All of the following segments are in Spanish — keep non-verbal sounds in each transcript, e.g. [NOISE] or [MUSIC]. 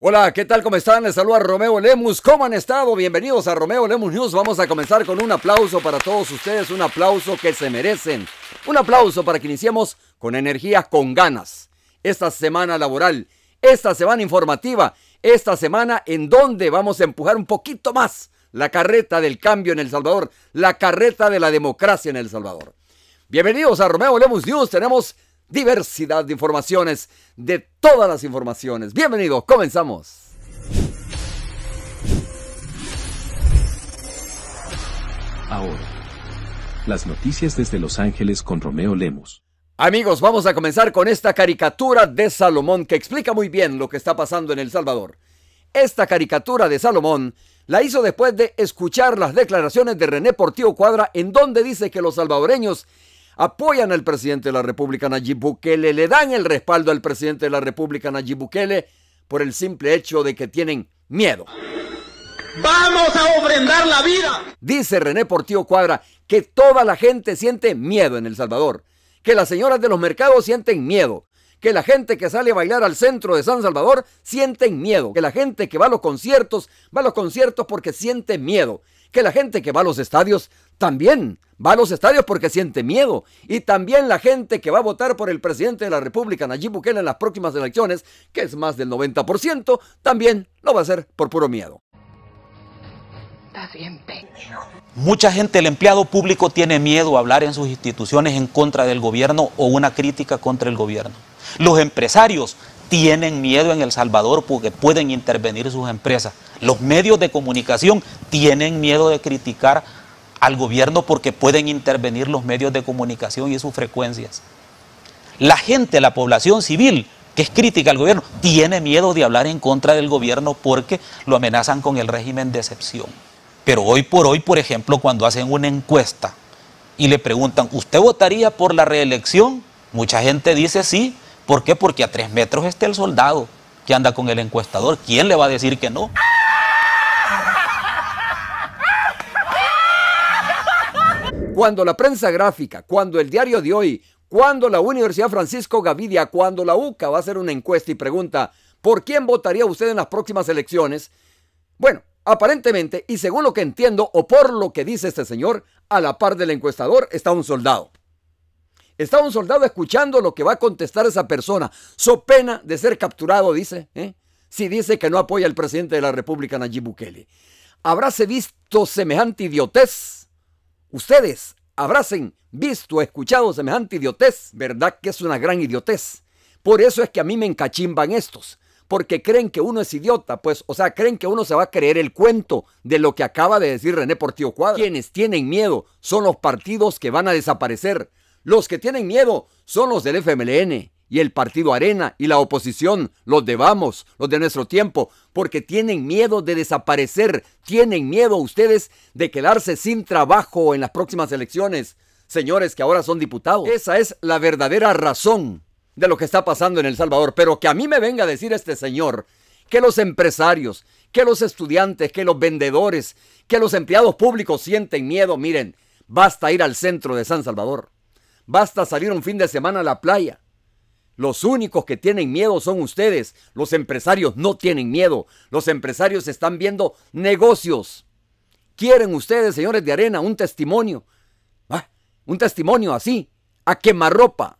Hola, ¿qué tal? ¿Cómo están? Les saluda Romeo Lemus. ¿Cómo han estado? Bienvenidos a Romeo Lemus News. Vamos a comenzar con un aplauso para todos ustedes, un aplauso que se merecen. Un aplauso para que iniciemos con energía, con ganas. Esta semana laboral, esta semana informativa, esta semana en donde vamos a empujar un poquito más la carreta del cambio en El Salvador, la carreta de la democracia en El Salvador. Bienvenidos a Romeo Lemus News. Tenemos diversidad de informaciones, de todas las informaciones. ¡Bienvenido! comenzamos. Ahora, las noticias desde Los Ángeles con Romeo Lemos. Amigos, vamos a comenzar con esta caricatura de Salomón que explica muy bien lo que está pasando en El Salvador. Esta caricatura de Salomón la hizo después de escuchar las declaraciones de René Portillo Cuadra en donde dice que los salvadoreños apoyan al presidente de la República Nayib Bukele, le dan el respaldo al presidente de la República Nayib Bukele por el simple hecho de que tienen miedo. Vamos a ofrendar la vida. Dice René Portillo Cuadra que toda la gente siente miedo en El Salvador, que las señoras de los mercados sienten miedo, que la gente que sale a bailar al centro de San Salvador sienten miedo, que la gente que va a los conciertos va a los conciertos porque siente miedo, que la gente que va a los estadios también va a los estadios porque siente miedo. Y también la gente que va a votar por el presidente de la República, Nayib Bukele, en las próximas elecciones, que es más del 90%, también lo va a hacer por puro miedo. Mucha gente, el empleado público tiene miedo a hablar en sus instituciones en contra del gobierno o una crítica contra el gobierno. Los empresarios tienen miedo en El Salvador porque pueden intervenir sus empresas. Los medios de comunicación tienen miedo de criticar al gobierno porque pueden intervenir los medios de comunicación y sus frecuencias. La gente, la población civil que es crítica al gobierno, tiene miedo de hablar en contra del gobierno porque lo amenazan con el régimen de excepción. Pero hoy por hoy, por ejemplo, cuando hacen una encuesta y le preguntan, ¿usted votaría por la reelección? Mucha gente dice sí. ¿Por qué? Porque a tres metros está el soldado que anda con el encuestador. ¿Quién le va a decir que no? Cuando la prensa gráfica, cuando el diario de hoy, cuando la Universidad Francisco Gavidia, cuando la UCA va a hacer una encuesta y pregunta, ¿por quién votaría usted en las próximas elecciones? Bueno, aparentemente, y según lo que entiendo o por lo que dice este señor, a la par del encuestador está un soldado. Está un soldado escuchando lo que va a contestar esa persona, so pena de ser capturado, dice, ¿eh? si dice que no apoya al presidente de la República, Nayib Bukele. ¿Habráse visto semejante idiotez? ustedes abracen visto, escuchado semejante idiotez. ¿Verdad que es una gran idiotez? Por eso es que a mí me encachimban estos, porque creen que uno es idiota, pues, o sea, creen que uno se va a creer el cuento de lo que acaba de decir René Portillo Cuadra. Quienes tienen miedo son los partidos que van a desaparecer. Los que tienen miedo son los del FMLN y el partido Arena y la oposición, los de Vamos, los de nuestro tiempo, porque tienen miedo de desaparecer, tienen miedo ustedes de quedarse sin trabajo en las próximas elecciones, señores que ahora son diputados. Esa es la verdadera razón de lo que está pasando en El Salvador, pero que a mí me venga a decir este señor que los empresarios, que los estudiantes, que los vendedores, que los empleados públicos sienten miedo, miren, basta ir al centro de San Salvador, basta salir un fin de semana a la playa, los únicos que tienen miedo son ustedes. Los empresarios no tienen miedo. Los empresarios están viendo negocios. ¿Quieren ustedes, señores de arena, un testimonio? ¿Ah? Un testimonio así, a quemarropa,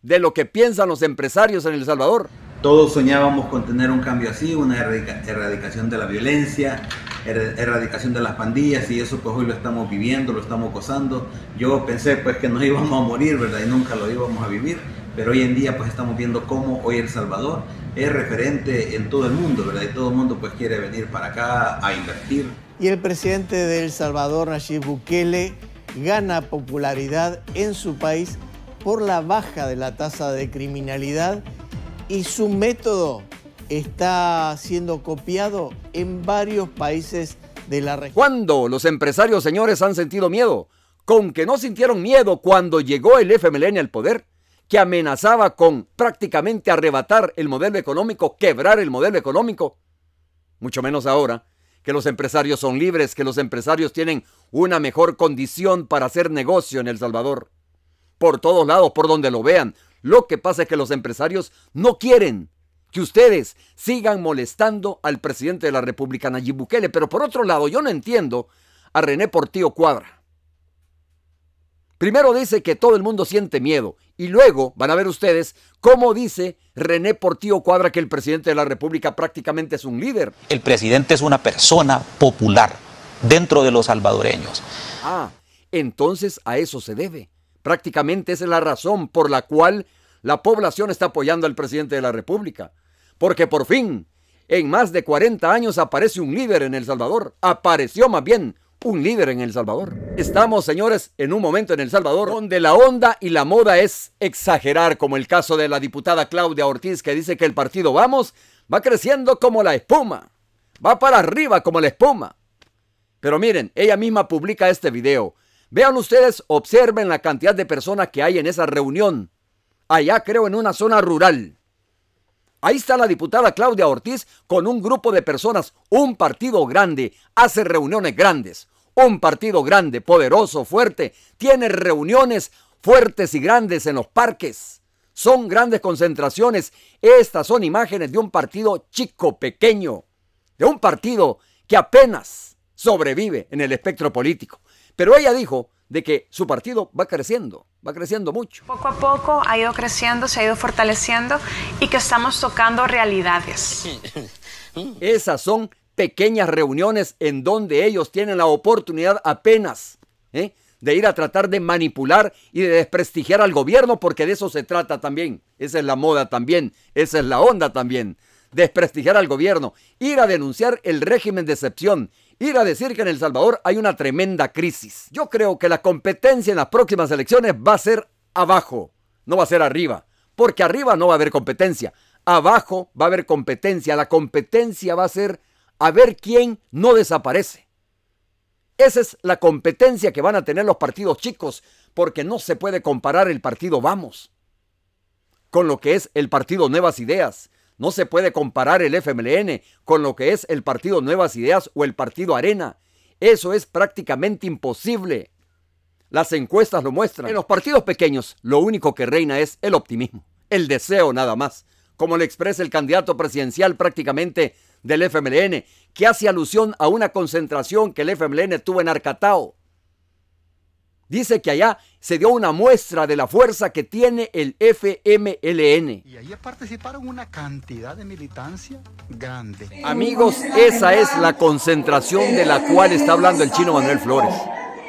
de lo que piensan los empresarios en El Salvador. Todos soñábamos con tener un cambio así, una erradicación de la violencia, er-, erradicación de las pandillas, y eso pues hoy lo estamos viviendo, lo estamos gozando. Yo pensé pues que nos íbamos a morir, ¿verdad? Y nunca lo íbamos a vivir pero hoy en día pues estamos viendo cómo hoy El Salvador es referente en todo el mundo, ¿verdad? Y todo el mundo pues quiere venir para acá a invertir. Y el presidente de El Salvador, Nayib Bukele, gana popularidad en su país por la baja de la tasa de criminalidad y su método está siendo copiado en varios países de la región. ¿Cuándo los empresarios, señores, han sentido miedo? Con que no sintieron miedo cuando llegó el FMLN al poder, que amenazaba con prácticamente arrebatar el modelo económico, quebrar el modelo económico, mucho menos ahora que los empresarios son libres, que los empresarios tienen una mejor condición para hacer negocio en El Salvador. Por todos lados, por donde lo vean, lo que pasa es que los empresarios no quieren que ustedes sigan molestando al presidente de la República, Nayib Bukele. Pero por otro lado, yo no entiendo a René Portillo Cuadra. Primero dice que todo el mundo siente miedo y luego van a ver ustedes cómo dice René Portillo Cuadra que el presidente de la República prácticamente es un líder. El presidente es una persona popular dentro de los salvadoreños. Ah, entonces a eso se debe. Prácticamente esa es la razón por la cual la población está apoyando al presidente de la República. Porque por fin, en más de 40 años aparece un líder en El Salvador. Apareció más bien un líder en El Salvador. Estamos, señores, en un momento en El Salvador donde la onda y la moda es exagerar, como el caso de la diputada Claudia Ortiz que dice que el partido Vamos va creciendo como la espuma, va para arriba como la espuma. Pero miren, ella misma publica este video. Vean ustedes, observen la cantidad de personas que hay en esa reunión. Allá creo en una zona rural. Ahí está la diputada Claudia Ortiz con un grupo de personas, un partido grande, hace reuniones grandes. Un partido grande, poderoso, fuerte, tiene reuniones fuertes y grandes en los parques. Son grandes concentraciones. Estas son imágenes de un partido chico, pequeño, de un partido que apenas sobrevive en el espectro político. Pero ella dijo de que su partido va creciendo, va creciendo mucho. Poco a poco ha ido creciendo, se ha ido fortaleciendo y que estamos tocando realidades. [LAUGHS] Esas son pequeñas reuniones en donde ellos tienen la oportunidad apenas ¿eh? de ir a tratar de manipular y de desprestigiar al gobierno, porque de eso se trata también. Esa es la moda también, esa es la onda también. Desprestigiar al gobierno, ir a denunciar el régimen de excepción, Ir a decir que en El Salvador hay una tremenda crisis. Yo creo que la competencia en las próximas elecciones va a ser abajo, no va a ser arriba, porque arriba no va a haber competencia. Abajo va a haber competencia. La competencia va a ser a ver quién no desaparece. Esa es la competencia que van a tener los partidos chicos, porque no se puede comparar el partido Vamos con lo que es el partido Nuevas Ideas, no se puede comparar el FMLN con lo que es el Partido Nuevas Ideas o el Partido Arena. Eso es prácticamente imposible. Las encuestas lo muestran. En los partidos pequeños lo único que reina es el optimismo, el deseo nada más, como le expresa el candidato presidencial prácticamente del FMLN, que hace alusión a una concentración que el FMLN tuvo en Arcatao. Dice que allá se dio una muestra de la fuerza que tiene el FMLN. Y allí participaron una cantidad de militancia grande. Amigos, esa es la concentración de la cual está hablando el chino Manuel Flores.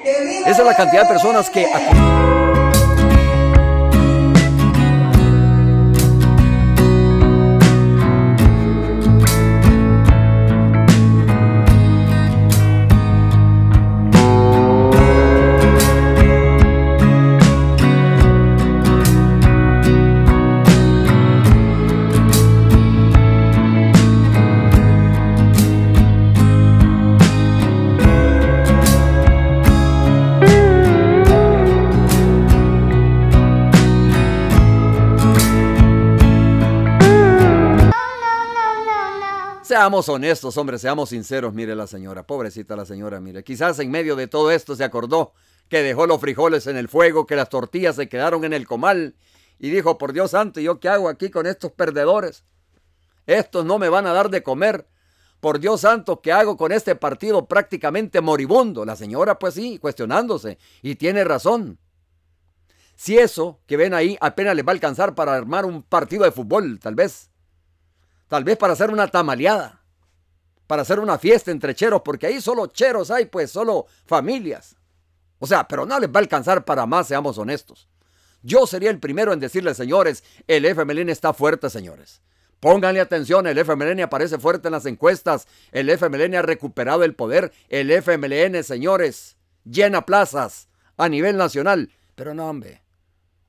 Esa es la cantidad de personas que... Seamos honestos, hombres, seamos sinceros, mire la señora, pobrecita la señora, mire, quizás en medio de todo esto se acordó que dejó los frijoles en el fuego, que las tortillas se quedaron en el comal y dijo, por Dios santo, ¿yo qué hago aquí con estos perdedores? Estos no me van a dar de comer. Por Dios santo, ¿qué hago con este partido prácticamente moribundo? La señora, pues sí, cuestionándose, y tiene razón. Si eso que ven ahí apenas les va a alcanzar para armar un partido de fútbol, tal vez. Tal vez para hacer una tamaleada para hacer una fiesta entre cheros, porque ahí solo cheros hay, pues solo familias. O sea, pero no les va a alcanzar para más, seamos honestos. Yo sería el primero en decirles, señores, el FMLN está fuerte, señores. Pónganle atención, el FMLN aparece fuerte en las encuestas, el FMLN ha recuperado el poder, el FMLN, señores, llena plazas a nivel nacional. Pero no, hombre.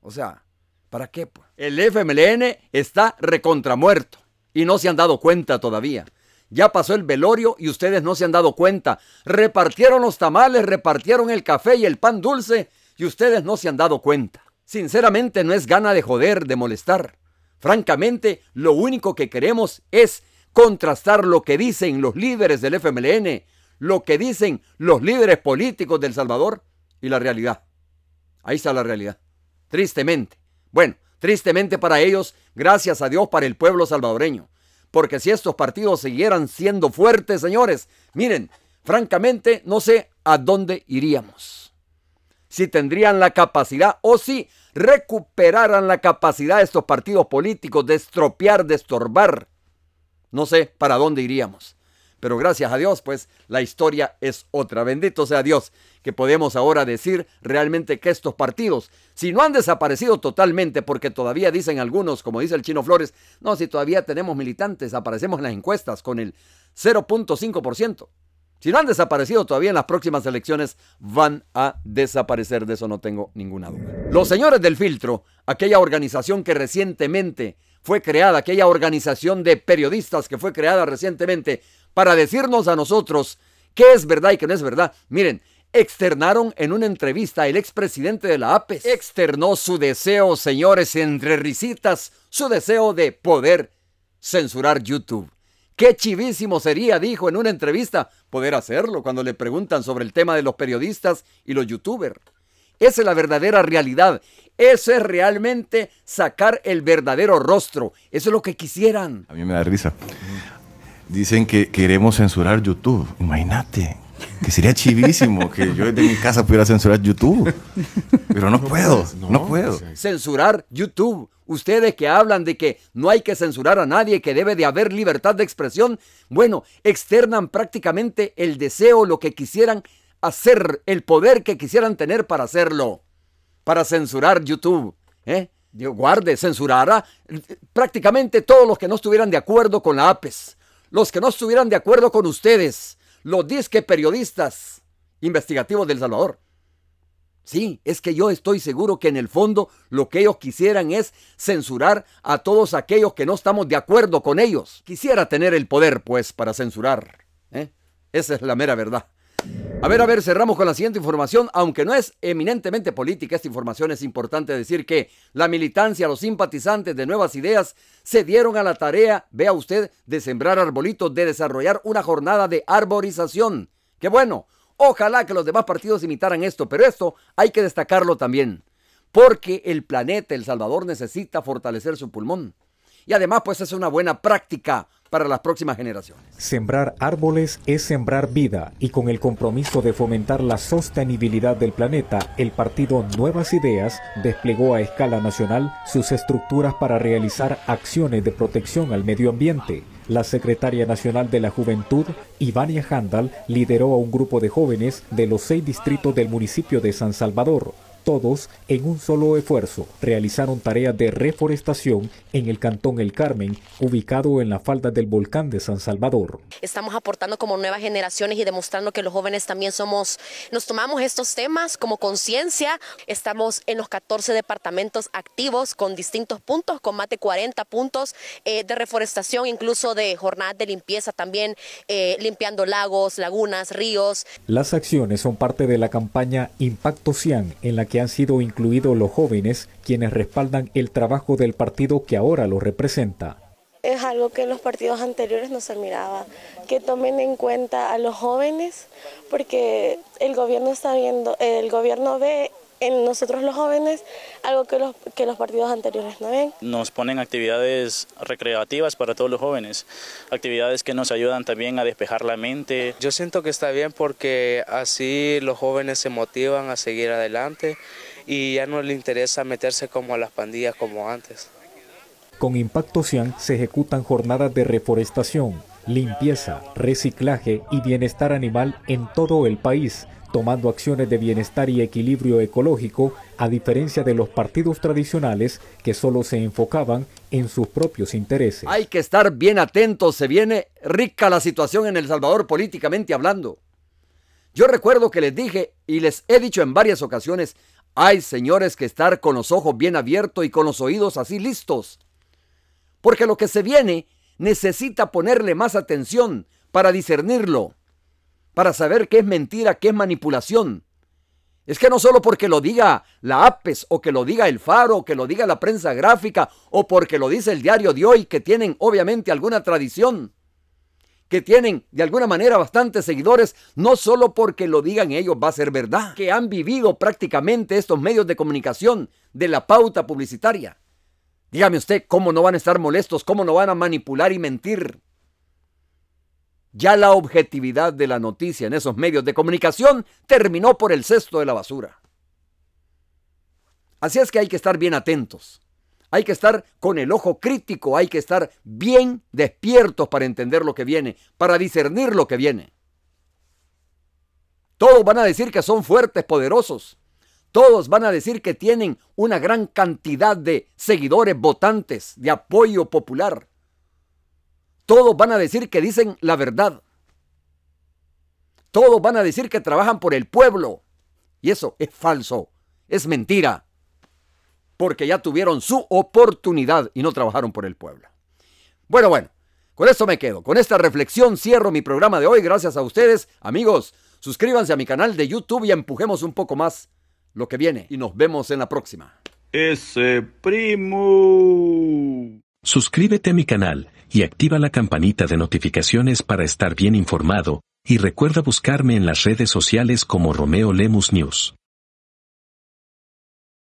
O sea, ¿para qué? Pues? El FMLN está recontramuerto y no se han dado cuenta todavía. Ya pasó el velorio y ustedes no se han dado cuenta. Repartieron los tamales, repartieron el café y el pan dulce y ustedes no se han dado cuenta. Sinceramente no es gana de joder, de molestar. Francamente, lo único que queremos es contrastar lo que dicen los líderes del FMLN, lo que dicen los líderes políticos del Salvador y la realidad. Ahí está la realidad. Tristemente. Bueno, tristemente para ellos, gracias a Dios para el pueblo salvadoreño. Porque si estos partidos siguieran siendo fuertes, señores, miren, francamente no sé a dónde iríamos. Si tendrían la capacidad o si recuperaran la capacidad de estos partidos políticos de estropear, de estorbar. No sé para dónde iríamos. Pero gracias a Dios, pues la historia es otra. Bendito sea Dios que podemos ahora decir realmente que estos partidos, si no han desaparecido totalmente, porque todavía dicen algunos, como dice el chino Flores, no, si todavía tenemos militantes, aparecemos en las encuestas con el 0.5%. Si no han desaparecido todavía en las próximas elecciones, van a desaparecer, de eso no tengo ninguna duda. Los señores del filtro, aquella organización que recientemente fue creada, aquella organización de periodistas que fue creada recientemente para decirnos a nosotros qué es verdad y qué no es verdad. Miren, externaron en una entrevista el expresidente de la APES. Externó su deseo, señores, entre risitas, su deseo de poder censurar YouTube. Qué chivísimo sería, dijo en una entrevista, poder hacerlo cuando le preguntan sobre el tema de los periodistas y los youtubers. Esa es la verdadera realidad. Eso es realmente sacar el verdadero rostro. Eso es lo que quisieran. A mí me da risa dicen que queremos censurar YouTube. Imagínate, que sería chivísimo que yo desde mi casa pudiera censurar YouTube. Pero no, puedo, no, puedo. Censurar YouTube. Ustedes que hablan de que no hay que censurar a nadie, que debe de haber libertad de expresión, bueno, externan prácticamente el deseo, lo que quisieran hacer, el poder que quisieran tener para hacerlo, para censurar YouTube. ¿eh? guarde, censurara eh, prácticamente todos los que no estuvieran de acuerdo con la APES los que no estuvieran de acuerdo con ustedes, los disque periodistas investigativos del Salvador. Sí, es que yo estoy seguro que en el fondo lo que ellos quisieran es censurar a todos aquellos que no estamos de acuerdo con ellos. Quisiera tener el poder, pues, para censurar. ¿eh? Esa es la mera verdad. A ver, a ver, cerramos con la siguiente información, aunque no es eminentemente política, esta información es importante decir que la militancia, los simpatizantes de nuevas ideas se dieron a la tarea, vea usted, de sembrar arbolitos, de desarrollar una jornada de arborización. Qué bueno, ojalá que los demás partidos imitaran esto, pero esto hay que destacarlo también, porque el planeta El Salvador necesita fortalecer su pulmón y además pues es una buena práctica para las próximas generaciones. Sembrar árboles es sembrar vida y con el compromiso de fomentar la sostenibilidad del planeta, el partido Nuevas Ideas desplegó a escala nacional sus estructuras para realizar acciones de protección al medio ambiente. La secretaria nacional de la Juventud, Ivania Handal, lideró a un grupo de jóvenes de los seis distritos del municipio de San Salvador todos, en un solo esfuerzo, realizaron tareas de reforestación en el Cantón El Carmen, ubicado en la falda del volcán de San Salvador. Estamos aportando como nuevas generaciones y demostrando que los jóvenes también somos, nos tomamos estos temas como conciencia. Estamos en los 14 departamentos activos con distintos puntos, con más de 40 puntos eh, de reforestación, incluso de jornadas de limpieza también, eh, limpiando lagos, lagunas, ríos. Las acciones son parte de la campaña Impacto Cian, en la que que han sido incluidos los jóvenes, quienes respaldan el trabajo del partido que ahora lo representa es algo que en los partidos anteriores no se miraba, que tomen en cuenta a los jóvenes, porque el gobierno está viendo, el gobierno ve en nosotros los jóvenes algo que los, que los partidos anteriores no ven. Nos ponen actividades recreativas para todos los jóvenes, actividades que nos ayudan también a despejar la mente. Yo siento que está bien porque así los jóvenes se motivan a seguir adelante y ya no les interesa meterse como a las pandillas como antes. Con Impacto Cian se ejecutan jornadas de reforestación, limpieza, reciclaje y bienestar animal en todo el país tomando acciones de bienestar y equilibrio ecológico, a diferencia de los partidos tradicionales que solo se enfocaban en sus propios intereses. Hay que estar bien atentos, se viene rica la situación en El Salvador políticamente hablando. Yo recuerdo que les dije y les he dicho en varias ocasiones, hay señores que estar con los ojos bien abiertos y con los oídos así listos. Porque lo que se viene necesita ponerle más atención para discernirlo para saber qué es mentira, qué es manipulación. Es que no solo porque lo diga la APES o que lo diga el Faro o que lo diga la prensa gráfica o porque lo dice el diario de hoy, que tienen obviamente alguna tradición, que tienen de alguna manera bastantes seguidores, no solo porque lo digan ellos va a ser verdad, que han vivido prácticamente estos medios de comunicación de la pauta publicitaria. Dígame usted, ¿cómo no van a estar molestos? ¿Cómo no van a manipular y mentir? Ya la objetividad de la noticia en esos medios de comunicación terminó por el cesto de la basura. Así es que hay que estar bien atentos. Hay que estar con el ojo crítico, hay que estar bien despiertos para entender lo que viene, para discernir lo que viene. Todos van a decir que son fuertes, poderosos. Todos van a decir que tienen una gran cantidad de seguidores, votantes, de apoyo popular. Todos van a decir que dicen la verdad. Todos van a decir que trabajan por el pueblo. Y eso es falso, es mentira. Porque ya tuvieron su oportunidad y no trabajaron por el pueblo. Bueno, bueno, con esto me quedo. Con esta reflexión cierro mi programa de hoy. Gracias a ustedes, amigos. Suscríbanse a mi canal de YouTube y empujemos un poco más lo que viene. Y nos vemos en la próxima. Ese primo. Suscríbete a mi canal y activa la campanita de notificaciones para estar bien informado, y recuerda buscarme en las redes sociales como Romeo Lemus News.